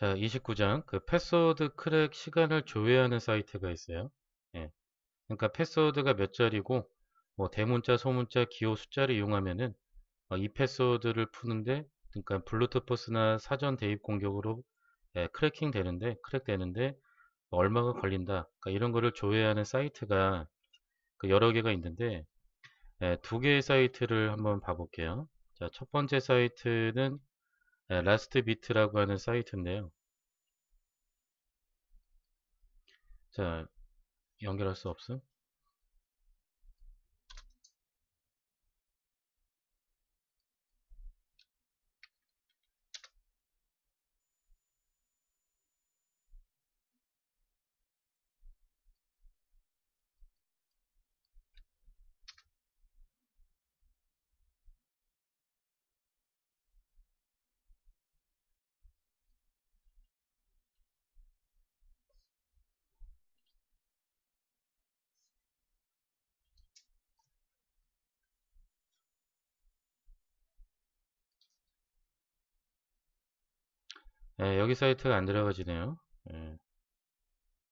자, 29장 그 패스워드 크랙 시간을 조회하는 사이트가 있어요. 예. 그러니까 패스워드가 몇 자리고 뭐 대문자, 소문자, 기호 숫자를 이용하면은 어, 이 패스워드를 푸는데 그러니까 블루투퍼스나 사전 대입 공격으로 예, 크래킹 되는데 크랙 되는데 얼마가 걸린다. 그러니까 이런 거를 조회하는 사이트가 그 여러 개가 있는데 예, 두 개의 사이트를 한번 봐볼게요. 자, 첫 번째 사이트는 라스트 네, 비트라고 하는 사이트인데요. 자, 연결할 수 없음? 예, 여기 사이트가 안 들어가지네요. 예.